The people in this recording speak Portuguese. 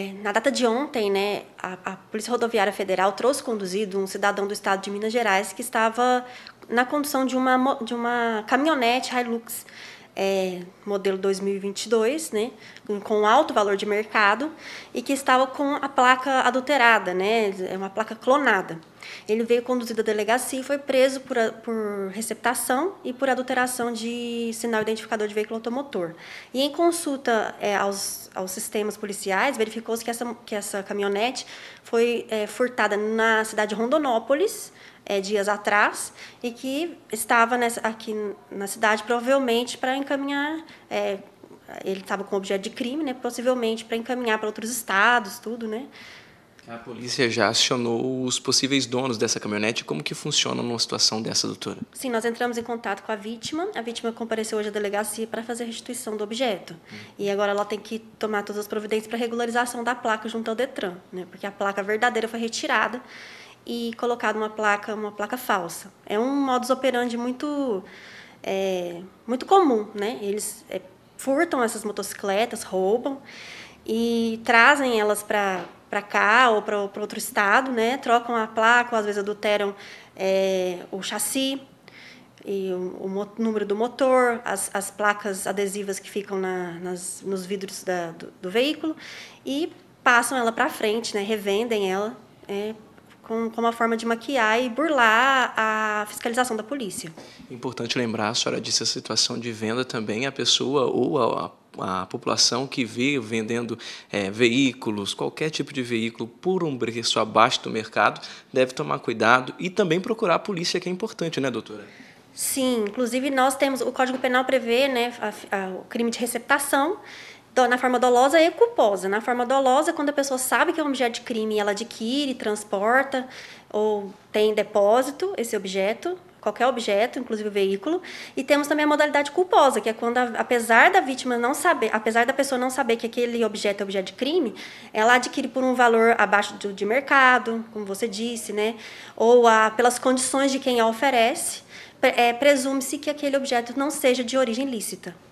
É, na data de ontem, né, a, a, Polícia Rodoviária Federal trouxe conduzido um cidadão do estado de Minas Gerais que estava na condução de uma, de uma caminhonete Hilux é, modelo 2022, né, com alto valor de mercado e que estava com a placa adulterada, né, é uma placa clonada. Ele veio conduzido à delegacia e foi preso por, por receptação e por adulteração de sinal identificador de veículo automotor. E em consulta é, aos, aos sistemas policiais, verificou-se que essa, que essa caminhonete foi é, furtada na cidade de Rondonópolis, é, dias atrás e que estava nessa, aqui na cidade provavelmente para encaminhar é, ele estava com objeto de crime né possivelmente para encaminhar para outros estados tudo né a polícia já acionou os possíveis donos dessa caminhonete. Como que funciona numa situação dessa, doutora? Sim, nós entramos em contato com a vítima. A vítima compareceu hoje à delegacia para fazer a restituição do objeto. Hum. E agora ela tem que tomar todas as providências para regularização da placa junto ao Detran, né? Porque a placa verdadeira foi retirada e colocada uma placa, uma placa falsa. É um modus operandi muito, é, muito comum, né? Eles é, furtam essas motocicletas, roubam e trazem elas para para cá ou para outro estado, né? Trocam a placa, ou às vezes adulteram é, o chassi e o, o, número do motor, as, as placas adesivas que ficam na, nas, nos vidros da, do, do, veículo e passam ela para frente, né? Revendem ela. É, com, com uma forma de maquiar e burlar a fiscalização da polícia. Importante lembrar, a senhora disse a situação de venda também, a pessoa ou a, a a população que vê vendendo é, veículos, qualquer tipo de veículo, por um preço abaixo do mercado, deve tomar cuidado e também procurar a polícia, que é importante, né, doutora? Sim, inclusive nós temos, o Código Penal prevê né, a, a, o crime de receptação na forma dolosa e culposa. Na forma dolosa, quando a pessoa sabe que é um objeto de crime, ela adquire, transporta ou tem depósito esse objeto qualquer objeto, inclusive o veículo. E temos também a modalidade culposa, que é quando, a, apesar da vítima não saber, apesar da pessoa não saber que aquele objeto é objeto de crime, ela adquire por um valor abaixo do, de mercado, como você disse, né? ou a, pelas condições de quem a oferece, é, presume-se que aquele objeto não seja de origem lícita.